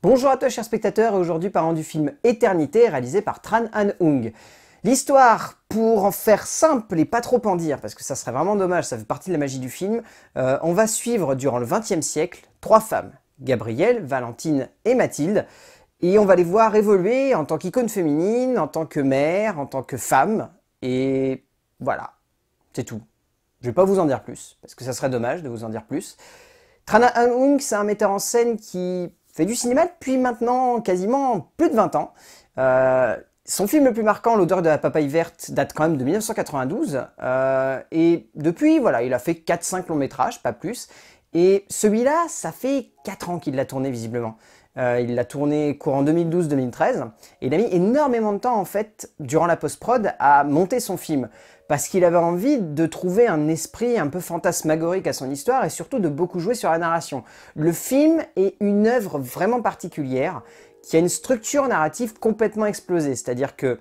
Bonjour à toi chers spectateurs et aujourd'hui parlons du film Éternité réalisé par Tran Han Hung. L'histoire, pour en faire simple et pas trop en dire, parce que ça serait vraiment dommage, ça fait partie de la magie du film, euh, on va suivre durant le XXe siècle trois femmes, Gabrielle, Valentine et Mathilde, et on va les voir évoluer en tant qu'icônes féminines, en tant que mère, en tant que femme, et voilà, c'est tout. Je vais pas vous en dire plus, parce que ça serait dommage de vous en dire plus. Trana Hung, c'est un metteur en scène qui fait du cinéma depuis maintenant quasiment plus de 20 ans. Euh, son film le plus marquant, L'odeur de la papaye verte, date quand même de 1992. Euh, et depuis, voilà, il a fait 4-5 longs métrages, pas plus. Et celui-là, ça fait 4 ans qu'il l'a tourné visiblement. Euh, il l'a tourné courant 2012-2013 et il a mis énormément de temps en fait durant la post-prod à monter son film parce qu'il avait envie de trouver un esprit un peu fantasmagorique à son histoire et surtout de beaucoup jouer sur la narration. Le film est une œuvre vraiment particulière qui a une structure narrative complètement explosée, c'est-à-dire que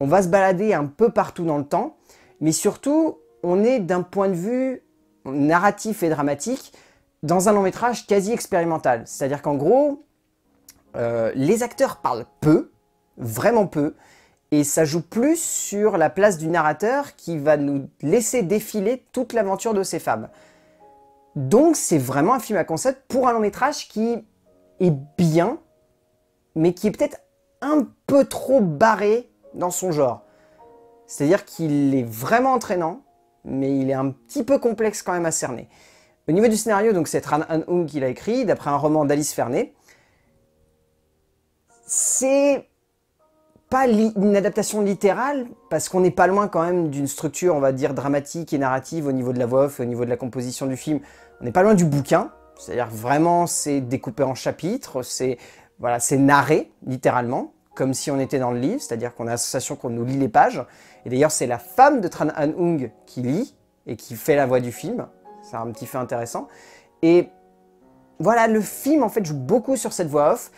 on va se balader un peu partout dans le temps, mais surtout on est d'un point de vue narratif et dramatique dans un long métrage quasi expérimental. C'est-à-dire qu'en gros, euh, les acteurs parlent peu, vraiment peu, et ça joue plus sur la place du narrateur qui va nous laisser défiler toute l'aventure de ces femmes. Donc c'est vraiment un film à concept pour un long métrage qui est bien, mais qui est peut-être un peu trop barré dans son genre. C'est-à-dire qu'il est vraiment entraînant, mais il est un petit peu complexe quand même à cerner. Au niveau du scénario, donc c'est Tran Han Hung qui l'a écrit, d'après un roman d'Alice Fernet. C'est pas une adaptation littérale, parce qu'on n'est pas loin quand même d'une structure, on va dire, dramatique et narrative au niveau de la voix off, au niveau de la composition du film. On n'est pas loin du bouquin, c'est-à-dire vraiment c'est découpé en chapitres, c'est voilà, narré littéralement, comme si on était dans le livre, c'est-à-dire qu'on a la sensation qu'on nous lit les pages. Et d'ailleurs c'est la femme de Tran Han Hung qui lit et qui fait la voix du film, c'est un petit fait intéressant. Et voilà, le film en fait joue beaucoup sur cette voix off,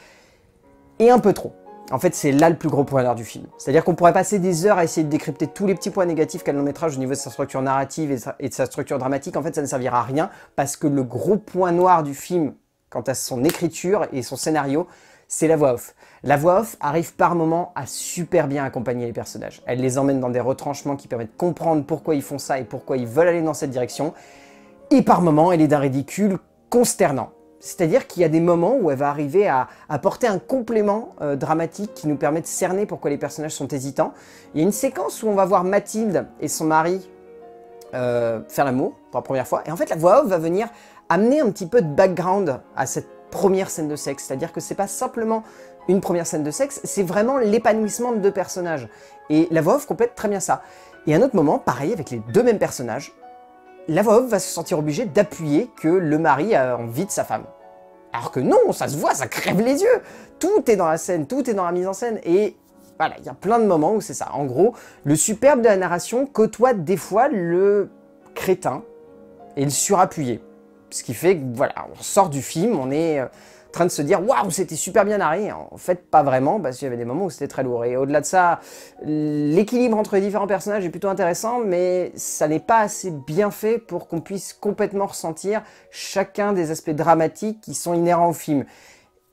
et un peu trop. En fait, c'est là le plus gros point noir du film. C'est-à-dire qu'on pourrait passer des heures à essayer de décrypter tous les petits points négatifs qu'a le long métrage au niveau de sa structure narrative et de sa structure dramatique. En fait, ça ne servira à rien parce que le gros point noir du film, quant à son écriture et son scénario, c'est la voix off. La voix off arrive par moments à super bien accompagner les personnages. Elle les emmène dans des retranchements qui permettent de comprendre pourquoi ils font ça et pourquoi ils veulent aller dans cette direction. Et par moments, elle est d'un ridicule consternant. C'est-à-dire qu'il y a des moments où elle va arriver à apporter un complément euh, dramatique qui nous permet de cerner pourquoi les personnages sont hésitants. Il y a une séquence où on va voir Mathilde et son mari euh, faire l'amour pour la première fois. Et en fait, la voix off va venir amener un petit peu de background à cette première scène de sexe. C'est-à-dire que c'est pas simplement une première scène de sexe, c'est vraiment l'épanouissement de deux personnages. Et la voix off complète très bien ça. Et un autre moment, pareil, avec les deux mêmes personnages, la veuve va se sentir obligée d'appuyer que le mari a envie de sa femme. Alors que non, ça se voit, ça crève les yeux Tout est dans la scène, tout est dans la mise en scène, et voilà, il y a plein de moments où c'est ça. En gros, le superbe de la narration côtoie des fois le crétin et le surappuyé. Ce qui fait que, voilà, on sort du film, on est... Euh, en train de se dire waouh, c'était super bien narré. En fait, pas vraiment, parce qu'il y avait des moments où c'était très lourd. Et au-delà de ça, l'équilibre entre les différents personnages est plutôt intéressant, mais ça n'est pas assez bien fait pour qu'on puisse complètement ressentir chacun des aspects dramatiques qui sont inhérents au film.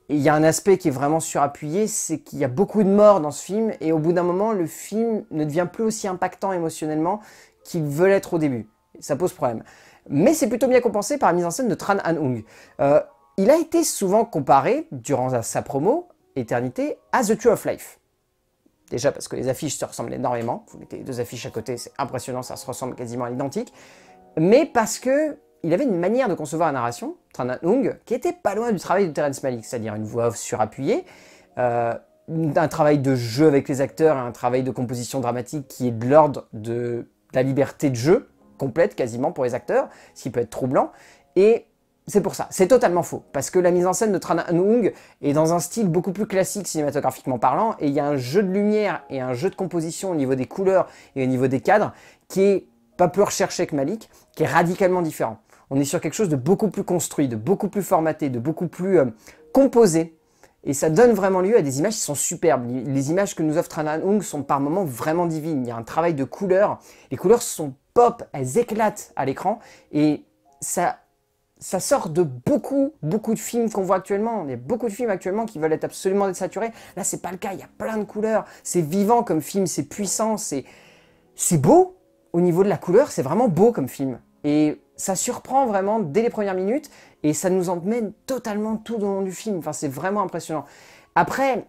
Il y a un aspect qui est vraiment surappuyé, c'est qu'il y a beaucoup de morts dans ce film, et au bout d'un moment, le film ne devient plus aussi impactant émotionnellement qu'il veut l'être au début. Ça pose problème. Mais c'est plutôt bien compensé par la mise en scène de Tran anung Hung. Euh, il a été souvent comparé, durant sa promo, Éternité, à The True of Life. Déjà parce que les affiches se ressemblent énormément, vous mettez les deux affiches à côté, c'est impressionnant, ça se ressemble quasiment à l'identique, mais parce que il avait une manière de concevoir la narration, Tran qui était pas loin du travail de Terence Malick, c'est-à-dire une voix off surappuyée, euh, un travail de jeu avec les acteurs, un travail de composition dramatique qui est de l'ordre de la liberté de jeu, complète quasiment pour les acteurs, ce qui peut être troublant, et c'est pour ça, c'est totalement faux, parce que la mise en scène de Tran Hung est dans un style beaucoup plus classique cinématographiquement parlant, et il y a un jeu de lumière et un jeu de composition au niveau des couleurs et au niveau des cadres qui est pas plus recherché que Malik, qui est radicalement différent. On est sur quelque chose de beaucoup plus construit, de beaucoup plus formaté, de beaucoup plus euh, composé, et ça donne vraiment lieu à des images qui sont superbes. Les images que nous offre Tran Hung sont par moments vraiment divines, il y a un travail de couleurs, les couleurs sont pop, elles éclatent à l'écran, et ça ça sort de beaucoup, beaucoup de films qu'on voit actuellement. Il y a beaucoup de films actuellement qui veulent être absolument désaturés. Là, c'est pas le cas. Il y a plein de couleurs. C'est vivant comme film, c'est puissant, c'est, c'est beau. Au niveau de la couleur, c'est vraiment beau comme film. Et ça surprend vraiment dès les premières minutes et ça nous emmène totalement tout au long du film. Enfin, c'est vraiment impressionnant. Après,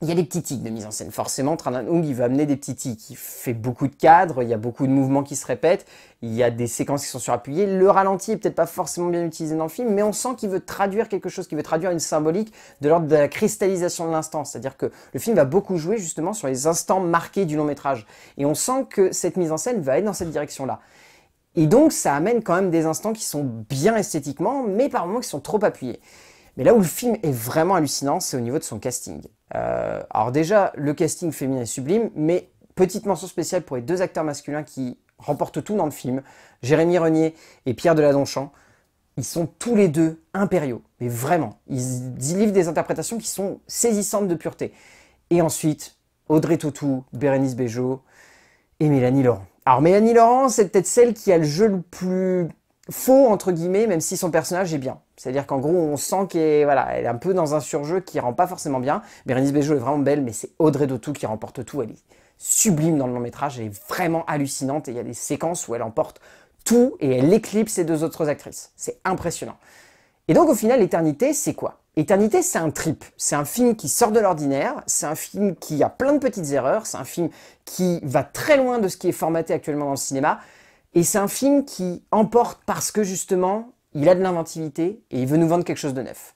il y a des petits tics de mise en scène. Forcément, Trananung, il va amener des petits tics. Il fait beaucoup de cadres, il y a beaucoup de mouvements qui se répètent, il y a des séquences qui sont surappuyées. Le ralenti est peut-être pas forcément bien utilisé dans le film, mais on sent qu'il veut traduire quelque chose, qu'il veut traduire une symbolique de l'ordre de la cristallisation de l'instant. C'est-à-dire que le film va beaucoup jouer justement sur les instants marqués du long métrage. Et on sent que cette mise en scène va être dans cette direction-là. Et donc, ça amène quand même des instants qui sont bien esthétiquement, mais par moments qui sont trop appuyés. Mais là où le film est vraiment hallucinant, c'est au niveau de son casting. Euh, alors déjà, le casting féminin est sublime, mais petite mention spéciale pour les deux acteurs masculins qui remportent tout dans le film, Jérémy Renier et Pierre Deladonchamp. Ils sont tous les deux impériaux, mais vraiment. Ils livrent des interprétations qui sont saisissantes de pureté. Et ensuite, Audrey Tautou, Bérénice Bejo et Mélanie Laurent. Alors Mélanie Laurent, c'est peut-être celle qui a le jeu le plus faux entre guillemets, même si son personnage est bien. C'est-à-dire qu'en gros, on sent qu'elle voilà, elle est un peu dans un surjeu qui rend pas forcément bien. Bérénice Bejo est vraiment belle, mais c'est Audrey Dautou qui remporte tout. Elle est sublime dans le long métrage, elle est vraiment hallucinante et il y a des séquences où elle emporte tout et elle éclipse ses deux autres actrices. C'est impressionnant. Et donc au final, l'éternité, c'est quoi Éternité, c'est un trip. C'est un film qui sort de l'ordinaire, c'est un film qui a plein de petites erreurs, c'est un film qui va très loin de ce qui est formaté actuellement dans le cinéma, et c'est un film qui emporte parce que justement, il a de l'inventivité et il veut nous vendre quelque chose de neuf.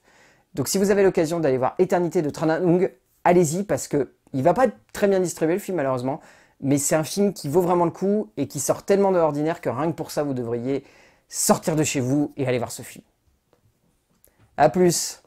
Donc si vous avez l'occasion d'aller voir Éternité de Tranung, allez-y parce que il va pas être très bien distribué le film malheureusement, mais c'est un film qui vaut vraiment le coup et qui sort tellement de l'ordinaire que rien que pour ça vous devriez sortir de chez vous et aller voir ce film. A plus